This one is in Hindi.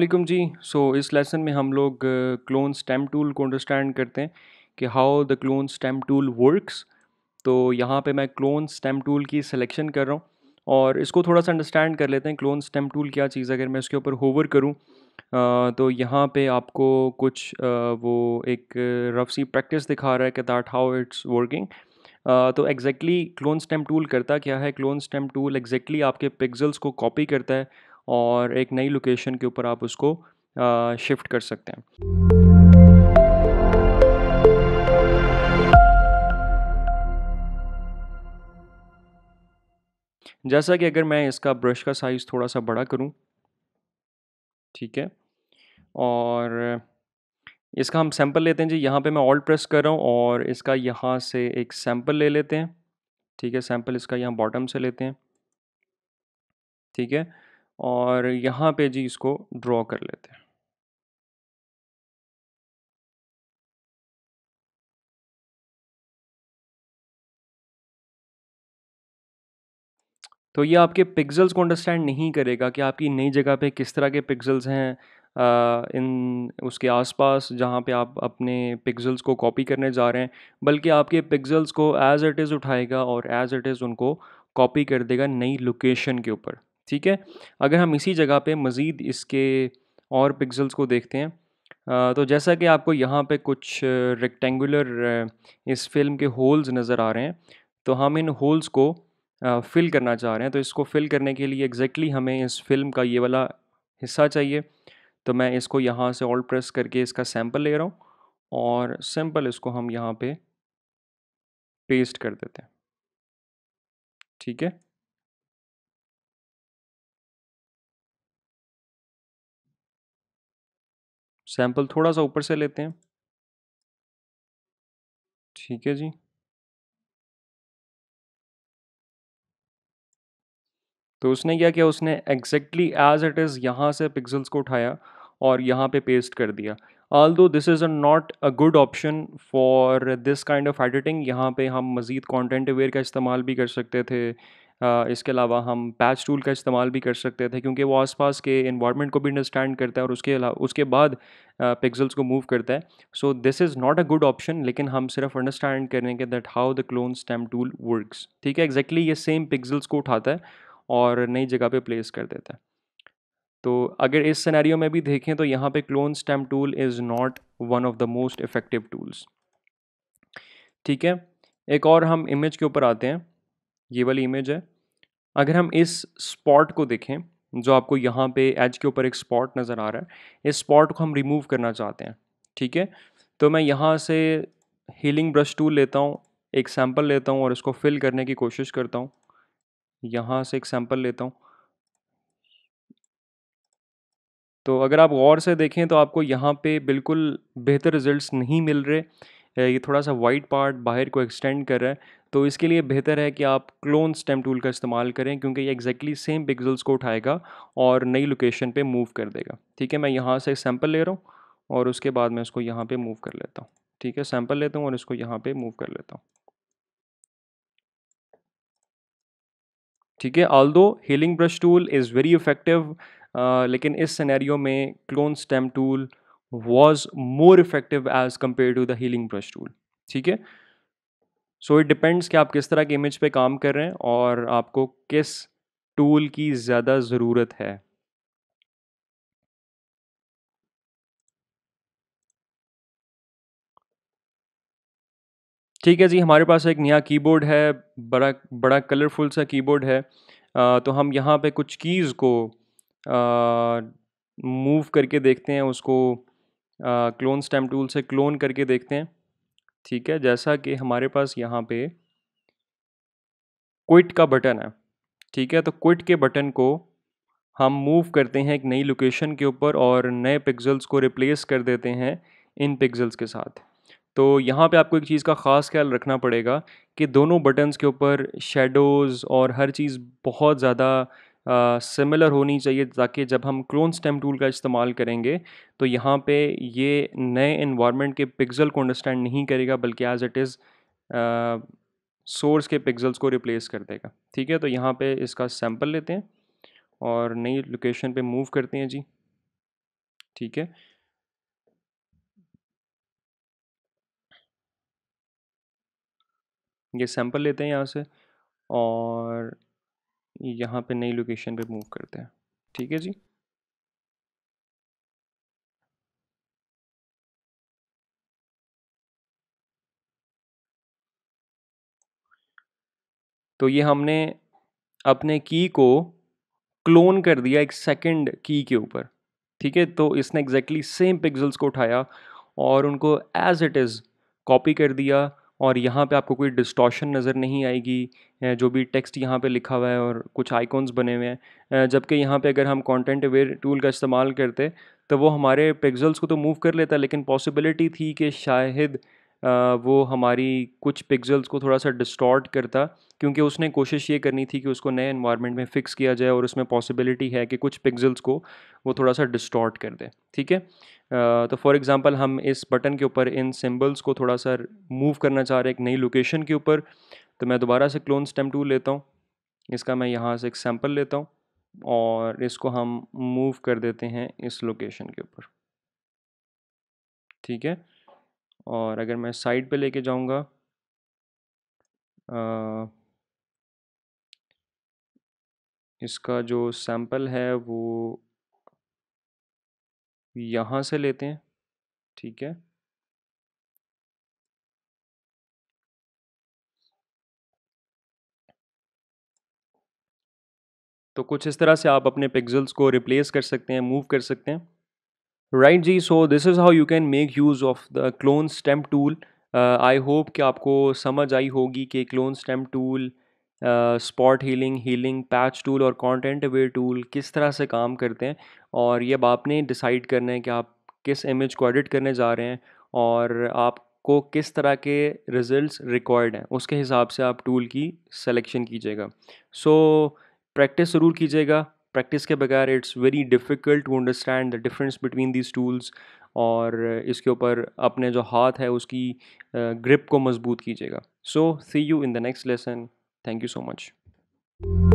अल्लाम जी सो so, इस लेसन में हम लोग क्लोन स्टेम टूल को अंडरस्टैंड करते हैं कि how the clone stamp tool works तो यहाँ पे मैं क्लोन स्टेम टूल की सिलेक्शन कर रहा हूँ और इसको थोड़ा सा अंडरस्टैंड कर लेते हैं क्लोन स्टेम टूल क्या चीज़ है अगर मैं उसके ऊपर होवर करूँ uh, तो यहाँ पे आपको कुछ आ, uh, वो एक रफ uh, सी प्रैक्टिस दिखा रहा है कि दैट हाउ इट्स वर्किंग तो एग्जैक्टली क्लोन स्टेम टूल करता क्या है क्लोन स्टेम टूल एग्जैक्टली आपके पिक्जल्स को कॉपी करता है और एक नई लोकेशन के ऊपर आप उसको शिफ्ट कर सकते हैं जैसा कि अगर मैं इसका ब्रश का साइज़ थोड़ा सा बड़ा करूं ठीक है और इसका हम सैंपल लेते हैं जी यहाँ पे मैं ऑल्ट प्रेस कर रहा हूँ और इसका यहाँ से एक सैंपल ले लेते हैं ठीक है सैंपल इसका यहाँ बॉटम से लेते हैं ठीक है और यहाँ पे जी इसको ड्रॉ कर लेते हैं तो ये आपके पिक्सल्स को अंडरस्टैंड नहीं करेगा कि आपकी नई जगह पे किस तरह के पिक्सल्स हैं आ, इन उसके आसपास जहाँ पे आप अपने पिक्सल्स को कॉपी करने जा रहे हैं बल्कि आपके पिक्सल्स को एज़ इट इज़ उठाएगा और एज़ इट इज़ उनको कॉपी कर देगा नई लोकेशन के ऊपर ठीक है अगर हम इसी जगह पे मज़ीद इसके और पिक्सल्स को देखते हैं तो जैसा कि आपको यहाँ पे कुछ रेक्टेंगुलर इस फिल्म के होल्स नज़र आ रहे हैं तो हम इन होल्स को फ़िल करना चाह रहे हैं तो इसको फ़िल करने के लिए एग्जैक्टली exactly हमें इस फिल्म का ये वाला हिस्सा चाहिए तो मैं इसको यहाँ से ऑल प्रेस करके इसका सैम्पल ले रहा हूँ और सैम्पल इसको हम यहाँ पे पेस्ट कर देते हैं ठीक है सैंपल थोड़ा सा ऊपर से लेते हैं ठीक है जी तो उसने क्या किया उसने एग्जैक्टली एज इट इज़ यहाँ से पिक्सल्स को उठाया और यहाँ पे पेस्ट कर दिया although this is a not a good option for this kind of editing यहाँ पे हम मज़ीद कॉन्टेंट अवेयर का इस्तेमाल भी कर सकते थे इसके अलावा हम पैच टूल का इस्तेमाल भी कर सकते थे क्योंकि वो आसपास के इन्वायरमेंट को भी अंडरस्टैंड करता है और उसके अलावा उसके बाद पिक्सल्स को मूव करता है so this is not a good option लेकिन हम सिर्फ अंडरस्टैंड के that how the clone stamp tool works ठीक है एग्जैक्टली exactly ये सेम पिक्सल्स को उठाता है और नई जगह पर प्लेस कर देता है तो अगर इस सिनेरियो में भी देखें तो यहाँ पे clone stamp tool is not one of the most effective tools ठीक है एक और हम इमेज के ऊपर आते हैं ये वाली इमेज है अगर हम इस स्पॉट को देखें जो आपको यहाँ पे एज के ऊपर एक स्पॉट नज़र आ रहा है इस स्पॉट को हम रिमूव करना चाहते हैं ठीक है तो मैं यहाँ से हीलिंग ब्रश टूल लेता हूँ एक सैम्पल लेता हूँ और इसको फिल करने की कोशिश करता हूँ यहाँ से एक सैम्पल लेता हूँ तो अगर आप गौर से देखें तो आपको यहाँ पे बिल्कुल बेहतर रिजल्ट्स नहीं मिल रहे ये थोड़ा सा वाइट पार्ट बाहर को एक्सटेंड कर रहा है तो इसके लिए बेहतर है कि आप क्लोन स्टेम टूल का इस्तेमाल करें क्योंकि ये एग्जैक्टली सेम पिक्सल्स को उठाएगा और नई लोकेशन पे मूव कर देगा ठीक है मैं यहाँ से सैंपल ले रहा हूँ और उसके बाद मैं उसको यहाँ पे मूव कर लेता हूँ ठीक है सैंपल लेता हूँ और इसको यहाँ पे मूव कर लेता हूँ ठीक है although healing brush tool is very effective लेकिन इस सैनैरियो में clone stamp tool was more effective as compare to the healing brush tool ठीक है सो इट डिपेंड्स कि आप किस तरह के इमेज पे काम कर रहे हैं और आपको किस टूल की ज़्यादा ज़रूरत है ठीक है जी हमारे पास एक नया कीबोर्ड है बड़ा बड़ा कलरफुल सा कीबोर्ड है आ, तो हम यहाँ पे कुछ कीज़ को मूव करके देखते हैं उसको क्लोन स्टैम टूल से क्लोन करके देखते हैं ठीक है जैसा कि हमारे पास यहाँ पे क्विट का बटन है ठीक है तो क्विट के बटन को हम मूव करते हैं एक नई लोकेशन के ऊपर और नए पिक्सल्स को रिप्लेस कर देते हैं इन पिक्सल्स के साथ तो यहाँ पे आपको एक चीज़ का ख़ास ख्याल रखना पड़ेगा कि दोनों बटन्स के ऊपर शेडोज़ और हर चीज़ बहुत ज़्यादा सिमिलर होनी चाहिए ताकि जब हम क्लोन स्टेम टूल का इस्तेमाल करेंगे तो यहाँ पे ये नए इन्वामेंट के पिक्सल को अंडरस्टैंड नहीं करेगा बल्कि एज इट इज़ सोर्स के पिक्सल्स को रिप्लेस कर देगा ठीक है तो यहाँ पे इसका सैम्पल लेते हैं और नई लोकेशन पे मूव करते हैं जी ठीक है ये सैम्पल लेते हैं यहाँ से और यहाँ पे नई लोकेशन पे मूव करते हैं ठीक है जी तो ये हमने अपने की को क्लोन कर दिया एक सेकंड की के ऊपर ठीक है तो इसने एग्जैक्टली सेम पिक्सल्स को उठाया और उनको एज इट इज़ कॉपी कर दिया और यहाँ पे आपको कोई डिस्टॉशन नज़र नहीं आएगी जो भी टेक्स्ट यहाँ पे लिखा हुआ है और कुछ आइकॉन्स बने हुए हैं जबकि यहाँ पे अगर हम कंटेंट अवेयर टूल का इस्तेमाल करते तो वो हमारे पिक्सल्स को तो मूव कर लेता लेकिन पॉसिबिलिटी थी कि शायद वो हमारी कुछ पिक्सल्स को थोड़ा सा डिस्टॉर्ट करता क्योंकि उसने कोशिश ये करनी थी कि उसको नए इन्वायरमेंट में फ़िक्स किया जाए और उसमें पॉसिबिलिटी है कि कुछ पिक्सल्स को वो थोड़ा सा डिस्टॉर्ट कर दे ठीक है तो फॉर एग्ज़ाम्पल हम इस बटन के ऊपर इन सिम्बल्स को थोड़ा सा मूव करना चाह रहे हैं एक नई लोकेशन के ऊपर तो मैं दोबारा से क्लोन स्टेम टू लेता हूँ इसका मैं यहाँ से एक सैम्पल लेता हूँ और इसको हम मूव कर देते हैं इस लोकेशन के ऊपर ठीक है और अगर मैं साइड पे लेके जाऊँगा इसका जो सैम्पल है वो यहाँ से लेते हैं ठीक है तो कुछ इस तरह से आप अपने पिक्सल्स को रिप्लेस कर सकते हैं मूव कर सकते हैं राइट जी so this is how you can make use of the clone stamp tool I hope कि आपको समझ आई होगी कि clone stamp tool spot healing healing patch tool और कॉन्टेंट अवेयर टूल किस तरह से काम करते हैं और ये अब आपने डिसाइड करना है कि आप किस इमेज को एडिट करने जा रहे हैं और आपको किस तरह के रिज़ल्ट्स रिक्वायर्ड हैं उसके हिसाब से आप टूल की सिलेक्शन कीजिएगा सो प्रैक्टिस ज़रूर कीजिएगा प्रैक्टिस के बगैर it's very difficult to understand the difference between these tools और इसके ऊपर अपने जो हाथ है उसकी ग्रिप को मजबूत कीजिएगा so see you in the next lesson thank you so much